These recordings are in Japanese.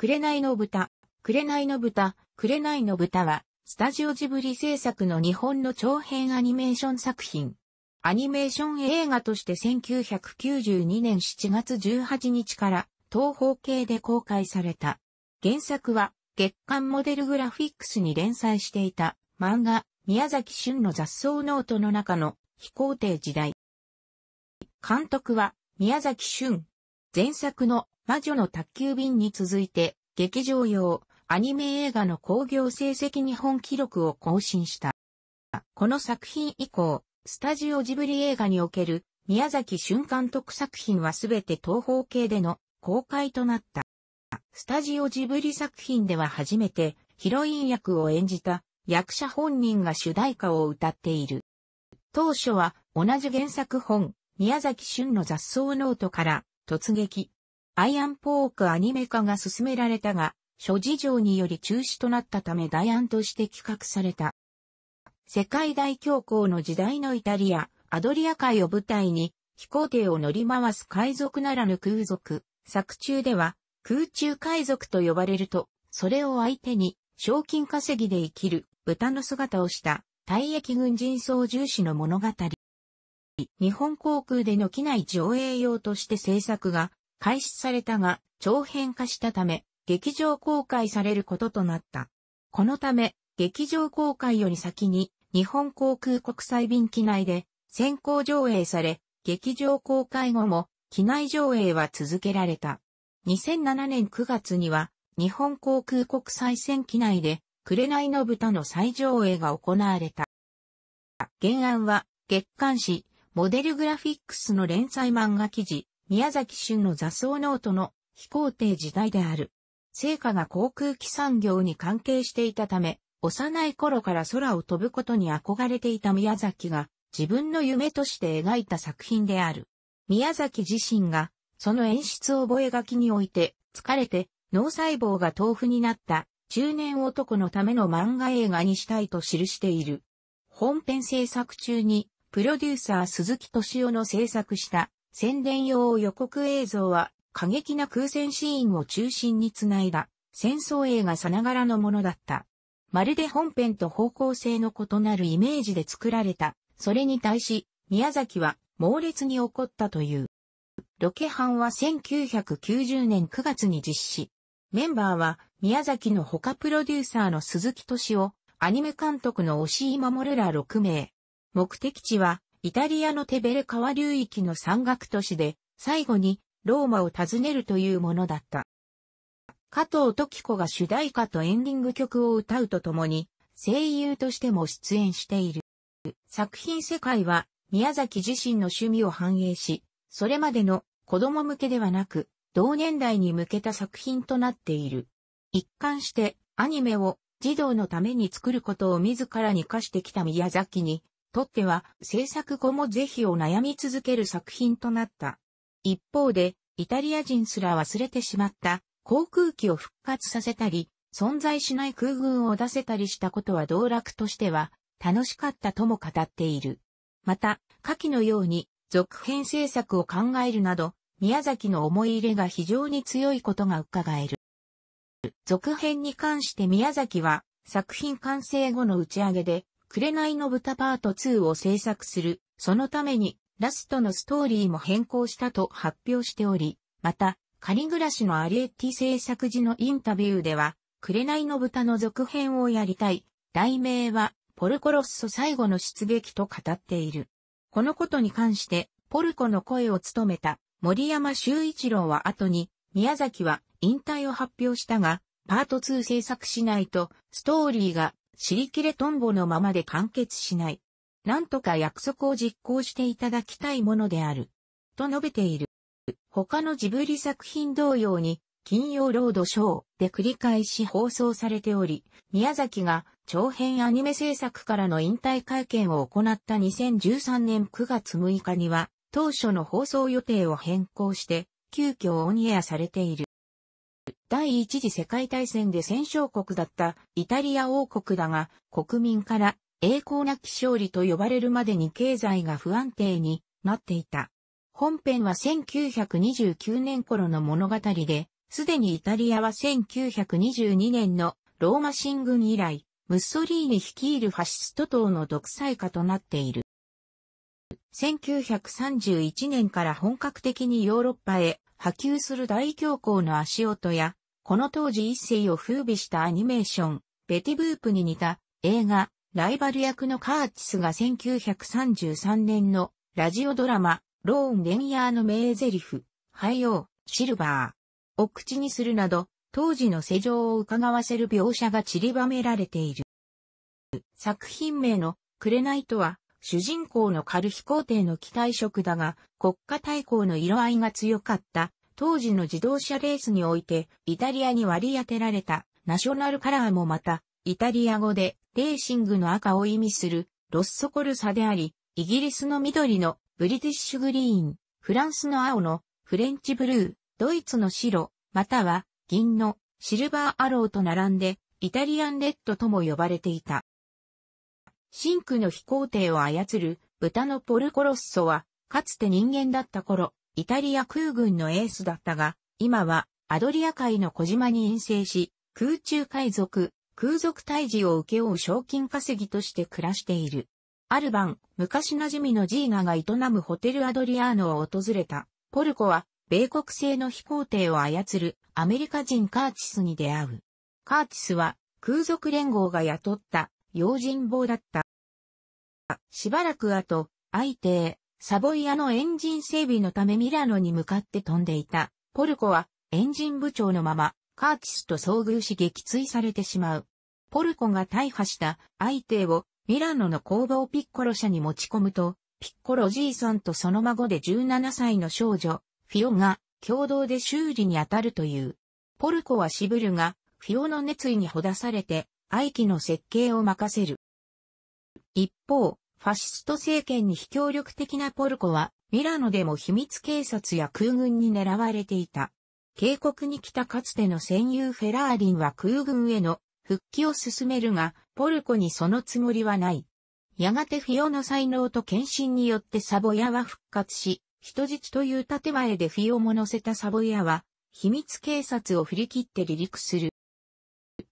紅の豚、紅の豚、紅の豚は、スタジオジブリ制作の日本の長編アニメーション作品。アニメーション映画として1992年7月18日から東方系で公開された。原作は月刊モデルグラフィックスに連載していた漫画宮崎駿の雑草ノートの中の飛行艇時代。監督は宮崎駿、前作の魔女の宅急便に続いて、劇場用、アニメ映画の興行成績日本記録を更新した。この作品以降、スタジオジブリ映画における宮崎春監督作品はすべて東方系での公開となった。スタジオジブリ作品では初めてヒロイン役を演じた役者本人が主題歌を歌っている。当初は同じ原作本、宮崎俊の雑草ノートから突撃。アイアンポークアニメ化が進められたが、諸事情により中止となったため代案として企画された。世界大恐慌の時代のイタリア、アドリア海を舞台に、飛行艇を乗り回す海賊ならぬ空賊。作中では、空中海賊と呼ばれると、それを相手に、賞金稼ぎで生きる豚の姿をした、退役軍人操縦士の物語。日本航空での機内上映用として制作が開始されたが、長編化したため、劇場公開されることとなった。このため、劇場公開より先に、日本航空国際便機内で先行上映され、劇場公開後も機内上映は続けられた。2007年9月には、日本航空国際線機内で、紅の豚の再上映が行われた。原案は、月刊誌、モデルグラフィックスの連載漫画記事、宮崎駿の雑草ノートの飛行艇時代である。成果が航空機産業に関係していたため、幼い頃から空を飛ぶことに憧れていた宮崎が自分の夢として描いた作品である。宮崎自身がその演出を覚書において疲れて脳細胞が豆腐になった中年男のための漫画映画にしたいと記している。本編制作中にプロデューサー鈴木敏夫の制作した宣伝用予告映像は過激な空戦シーンを中心につないだ戦争映画さながらのものだった。まるで本編と方向性の異なるイメージで作られた。それに対し、宮崎は猛烈に怒ったという。ロケ班は1990年9月に実施。メンバーは宮崎の他プロデューサーの鈴木敏夫、アニメ監督の押井守ら6名、目的地は、イタリアのテベレ川流域の山岳都市で、最後にローマを訪ねるというものだった。加藤時子が主題歌とエンディング曲を歌うとともに、声優としても出演している。作品世界は、宮崎自身の趣味を反映し、それまでの子供向けではなく、同年代に向けた作品となっている。一貫してアニメを児童のために作ることを自らに課してきた宮崎に、とっては制作後も是非を悩み続ける作品となった。一方で、イタリア人すら忘れてしまった航空機を復活させたり、存在しない空軍を出せたりしたことは道楽としては楽しかったとも語っている。また、下記のように続編制作を考えるなど、宮崎の思い入れが非常に強いことが伺える。続編に関して宮崎は作品完成後の打ち上げで紅の豚パート2を制作する。そのために、ラストのストーリーも変更したと発表しており、また、仮暮らしのアリエッティ制作時のインタビューでは、紅の豚の続編をやりたい。題名は、ポルコロッソ最後の出撃と語っている。このことに関して、ポルコの声を務めた森山修一郎は後に、宮崎は引退を発表したが、パート2制作しないと、ストーリーが尻切れトンボのままで完結しない。なんとか約束を実行していただきたいものである。と述べている。他のジブリ作品同様に、金曜ロードショーで繰り返し放送されており、宮崎が長編アニメ制作からの引退会見を行った2013年9月6日には、当初の放送予定を変更して、急遽オンエアされている。第一次世界大戦で戦勝国だったイタリア王国だが、国民から栄光なき勝利と呼ばれるまでに経済が不安定になっていた。本編は1929年頃の物語で、すでにイタリアは1922年のローマ進軍以来、ムッソリーニ率いるファシスト党の独裁化となっている。1931年から本格的にヨーロッパへ波及する大恐慌の足音やこの当時一世を風靡したアニメーション、ベティブープに似た映画、ライバル役のカーチスが1933年のラジオドラマ、ローン・レンヤーの名台詞、廃用、シルバーを口にするなど、当時の世情を伺わせる描写が散りばめられている。作品名のいとは、主人公のカルヒ皇帝の期待色だが、国家対抗の色合いが強かった当時の自動車レースにおいて、イタリアに割り当てられたナショナルカラーもまた、イタリア語で、レーシングの赤を意味する、ロッソコルサであり、イギリスの緑の、ブリティッシュグリーン、フランスの青の、フレンチブルー、ドイツの白、または、銀の、シルバーアローと並んで、イタリアンレッドとも呼ばれていた。ンクの飛行艇を操る、豚のポルコロッソは、かつて人間だった頃、イタリア空軍のエースだったが、今はアドリア海の小島に遠征し、空中海賊、空賊退治を請け負う賞金稼ぎとして暮らしている。ある晩、昔馴染みのジーガが営むホテルアドリアーノを訪れた、ポルコは、米国製の飛行艇を操るアメリカ人カーチスに出会う。カーチスは空賊連合が雇った用心棒だった。しばらく後、相手、サボイアのエンジン整備のためミラノに向かって飛んでいた。ポルコはエンジン部長のままカーティスと遭遇し撃墜されてしまう。ポルコが大破した相手をミラノの工房ピッコロ社に持ち込むと、ピッコロじいさんとその孫で17歳の少女、フィオが共同で修理に当たるという。ポルコは渋るが、フィオの熱意にほだされて、愛機の設計を任せる。一方、ファシスト政権に非協力的なポルコは、ミラノでも秘密警察や空軍に狙われていた。警告に来たかつての戦友フェラーリンは空軍への復帰を進めるが、ポルコにそのつもりはない。やがてフィオの才能と献身によってサボヤは復活し、人質という建前でフィオも乗せたサボヤは、秘密警察を振り切って離陸する。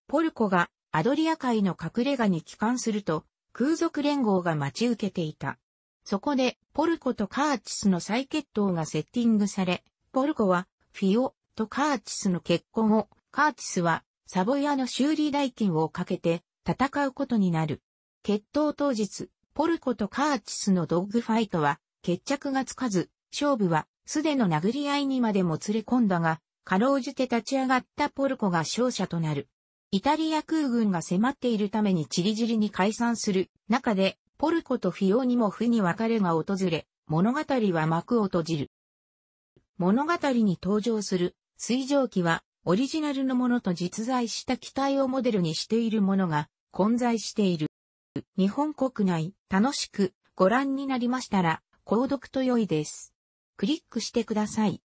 ポルコがアドリア海の隠れ家に帰還すると、空賊連合が待ち受けていた。そこで、ポルコとカーチスの再決闘がセッティングされ、ポルコは、フィオとカーチスの結婚を、カーチスは、サボヤの修理代金をかけて、戦うことになる。決闘当日、ポルコとカーチスのドッグファイトは、決着がつかず、勝負は、素手の殴り合いにまでもつれ込んだが、かろうじて立ち上がったポルコが勝者となる。イタリア空軍が迫っているためにチリジリに解散する中で、ポルコとフィオにも負に別れが訪れ、物語は幕を閉じる。物語に登場する水蒸気は、オリジナルのものと実在した機体をモデルにしているものが混在している。日本国内楽しくご覧になりましたら、購読と良いです。クリックしてください。